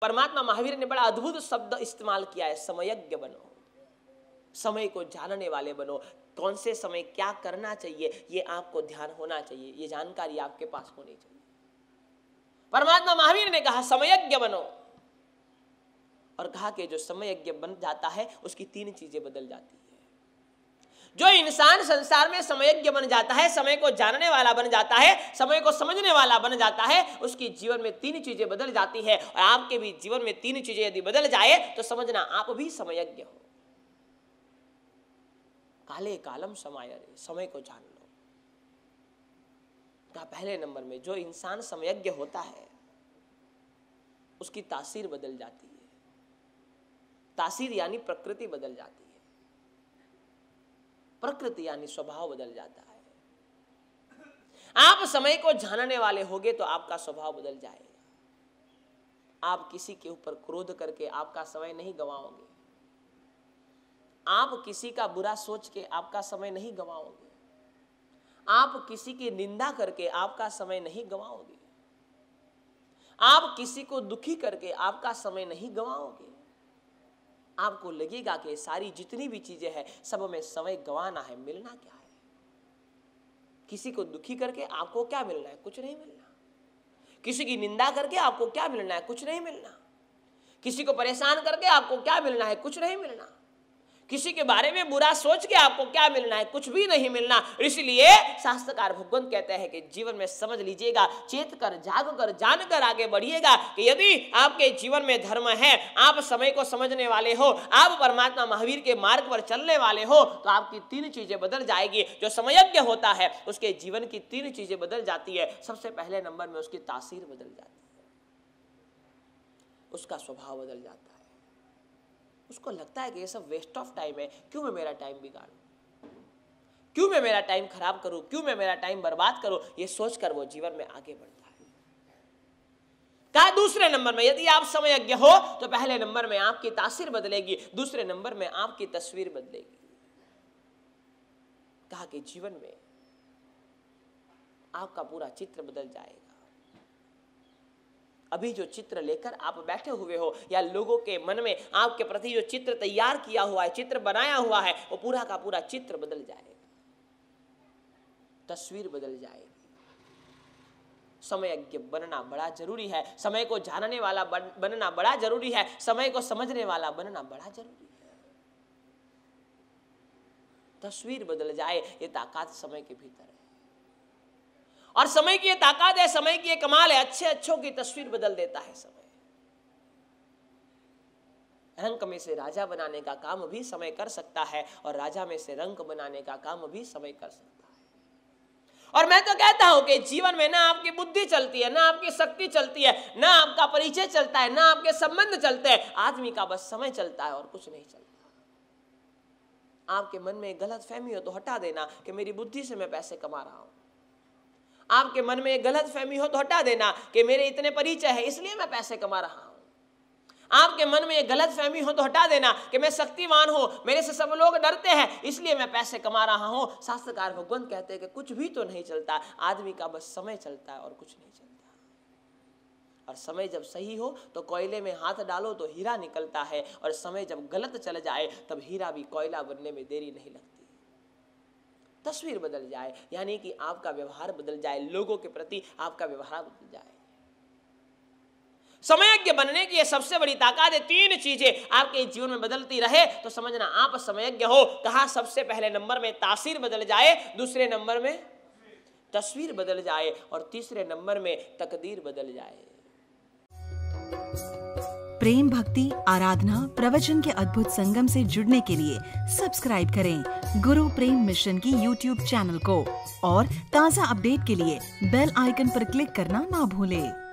परमात्मा महावीर ने बड़ा अद्भुत शब्द इस्तेमाल किया है समयज्ञ बनो समय को जानने वाले बनो कौन से समय क्या करना चाहिए ये आपको ध्यान होना चाहिए ये जानकारी आपके पास होनी चाहिए परमात्मा महावीर ने कहा समयज्ञ बनो और कहा कि जो समयज्ञ बन जाता है उसकी तीन चीजें बदल जाती है जो इंसान संसार में समयज्ञ बन जाता है समय को जानने वाला बन जाता है समय को समझने वाला बन जाता है उसकी जीवन में तीन चीजें बदल जाती है और आपके भी जीवन में तीन चीजें यदि बदल जाए तो समझना आप भी समयज्ञ हो काले कालम समाय समय को जान लो का पहले नंबर में जो इंसान समयज्ञ होता है उसकी तासीर बदल जाती है तासीर यानी प्रकृति बदल जाती है प्रकृति यानी स्वभाव बदल जाता है आप समय को जानने वाले होगे तो आपका स्वभाव बदल जाएगा आप किसी के ऊपर क्रोध करके आपका समय नहीं गवाओगे आप किसी का बुरा सोच के आपका समय नहीं गवाओगे आप किसी की निंदा करके आपका समय नहीं गवाओगे आप किसी को दुखी करके आपका समय नहीं गवाओगे आपको लगेगा कि सारी जितनी भी चीजें हैं सब में समय गंवाना है मिलना क्या है किसी को दुखी करके आपको क्या मिलना है कुछ नहीं मिलना किसी की निंदा करके आपको क्या मिलना है कुछ नहीं मिलना किसी को परेशान करके आपको क्या मिलना है कुछ नहीं मिलना किसी के बारे में बुरा सोच के आपको क्या मिलना है कुछ भी नहीं मिलना इसलिए शास्त्रकार भगवंत कहते हैं कि जीवन में समझ लीजिएगा चेत कर जाग कर जान कर आगे बढ़िएगा कि यदि आपके जीवन में धर्म है आप समय को समझने वाले हो आप परमात्मा महावीर के मार्ग पर चलने वाले हो तो आपकी तीन चीजें बदल जाएगी जो समयज्ञ होता है उसके जीवन की तीन चीजें बदल जाती है सबसे पहले नंबर में उसकी तासीर बदल जाती है उसका स्वभाव बदल जाता है उसको लगता है कि ये सब वेस्ट ऑफ टाइम है क्यों मैं मेरा टाइम बिगाड़ू क्यों मैं मेरा टाइम खराब करूं क्यों मैं मेरा टाइम बर्बाद करूं ये सोचकर वो जीवन में आगे बढ़ता है कहा दूसरे नंबर में यदि आप समयज्ञ हो तो पहले नंबर में आपकी तासीर बदलेगी दूसरे नंबर में आपकी तस्वीर बदलेगी कहा कि जीवन में आपका पूरा चित्र बदल जाएगा अभी जो चित्र लेकर आप बैठे हुए हो या लोगों के मन में आपके प्रति जो चित्र तैयार किया हुआ है चित्र बनाया हुआ है वो पूरा का पूरा चित्र बदल जाएगा तस्वीर बदल जाएगी समय यज्ञ बनना बड़ा जरूरी है समय को जानने वाला बन, बनना बड़ा जरूरी है समय को समझने वाला बनना बड़ा जरूरी है तस्वीर बदल जाए ये ताकत समय के भीतर है और समय की ये ताकत है समय की ये कमाल है अच्छे अच्छों की तस्वीर बदल देता है समय रंग में से राजा बनाने का काम भी समय कर सकता है और राजा में से रंग बनाने का काम भी समय कर सकता है और मैं तो कहता हूं कि जीवन में ना आपकी बुद्धि चलती है ना आपकी शक्ति चलती है ना आपका परिचय चलता है ना आपके संबंध चलते हैं आदमी का बस समय चलता है और कुछ नहीं चलता आपके मन में गलत फहमी हो तो हटा देना कि मेरी बुद्धि से मैं पैसे कमा रहा हूं आपके मन में गलत फहमी हो तो हटा देना कि मेरे इतने परिचय है इसलिए मैं पैसे कमा रहा हूँ आपके मन में गलत फहमी हो तो हटा देना कि मैं शक्तिवान हूँ मेरे से सब लोग डरते हैं इसलिए मैं पैसे कमा रहा हूँ शास्त्रकार भगवान कहते हैं कि कुछ भी तो नहीं चलता आदमी का बस समय चलता है और कुछ नहीं चलता और समय जब सही हो तो कोयले में हाथ डालो तो हीरा निकलता है और समय जब गलत चल जाए तब हीरा भी कोयला बनने में देरी नहीं लगती तस्वीर बदल जाए यानी कि आपका व्यवहार बदल जाए लोगों के प्रति आपका व्यवहार बदल जाए समयज्ञ बनने की सबसे बड़ी ताकत है तीन चीजें आपके जीवन में बदलती रहे तो समझना आप समयज्ञ हो कहा सबसे पहले नंबर में तासीर बदल जाए दूसरे नंबर में तस्वीर बदल जाए और तीसरे नंबर में तकदीर बदल जाए प्रेम भक्ति आराधना प्रवचन के अद्भुत संगम से जुड़ने के लिए सब्सक्राइब करें गुरु प्रेम मिशन की यूट्यूब चैनल को और ताज़ा अपडेट के लिए बेल आइकन पर क्लिक करना ना भूलें।